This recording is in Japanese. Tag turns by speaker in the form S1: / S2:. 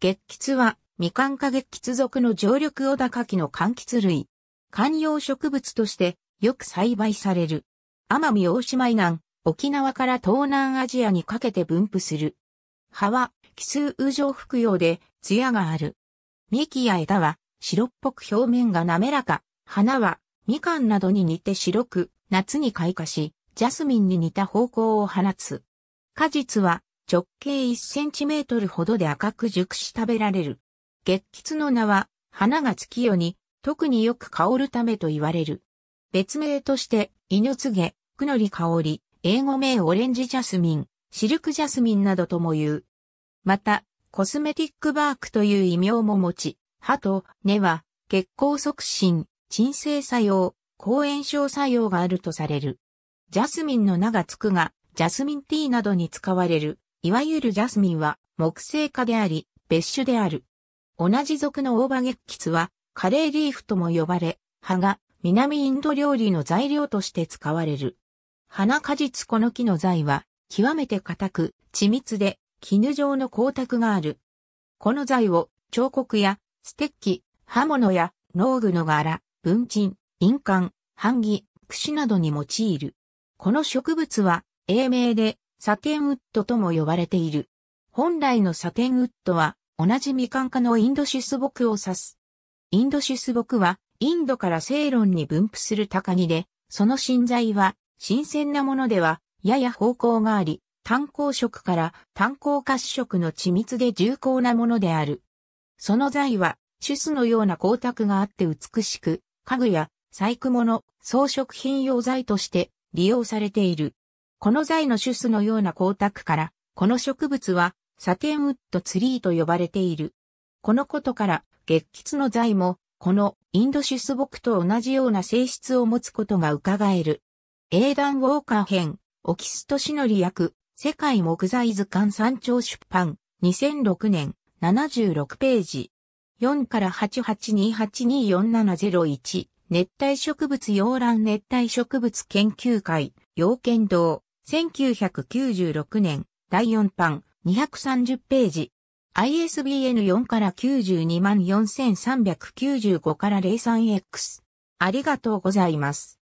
S1: 月吉は、みかん科月吉属の常緑小高木の柑橘類。観葉植物としてよく栽培される。奄美大島以南、沖縄から東南アジアにかけて分布する。葉は奇数雨上服用で艶がある。幹や枝は白っぽく表面が滑らか。花はみかんなどに似て白く、夏に開花し、ジャスミンに似た方向を放つ。果実は直径1センチメートルほどで赤く熟し食べられる。月吉の名は、花が月夜に、特によく香るためと言われる。別名として、犬つげ、くのり香り、英語名オレンジジャスミン、シルクジャスミンなどとも言う。また、コスメティックバークという異名も持ち、歯と根は、血行促進、鎮静作用、抗炎症作用があるとされる。ジャスミンの名がつくが、ジャスミンティーなどに使われる。いわゆるジャスミンは木製科であり、別種である。同じ属のオーバゲッキツはカレーリーフとも呼ばれ、葉が南インド料理の材料として使われる。花果実この木の材は極めて硬く、緻密で絹状の光沢がある。この材を彫刻やステッキ、刃物や農具の柄、文鎮、印鑑、版木、櫛などに用いる。この植物は英名でサテンウッドとも呼ばれている。本来のサテンウッドは、同じ未完化のインドシス木を指す。インドシス木は、インドからセイロンに分布する高木で、その芯材は、新鮮なものでは、やや方向があり、炭鉱色から炭鉱褐色の緻密で重厚なものである。その材は、シュスのような光沢があって美しく、家具や細工物、装飾品用材として利用されている。この材の種子のような光沢から、この植物はサテンウッドツリーと呼ばれている。このことから、月吉の材も、このインド種子木と同じような性質を持つことが伺える。英断ウォーカー編、オキストシノリ役、世界木材図鑑山頂出版、2006年、76ページ。4から8828247001熱帯植物洋蘭熱帯植物研究会、洋剣堂。1996年、第4版、230ページ。ISBN 4から92万4395から 03X。ありがとうございます。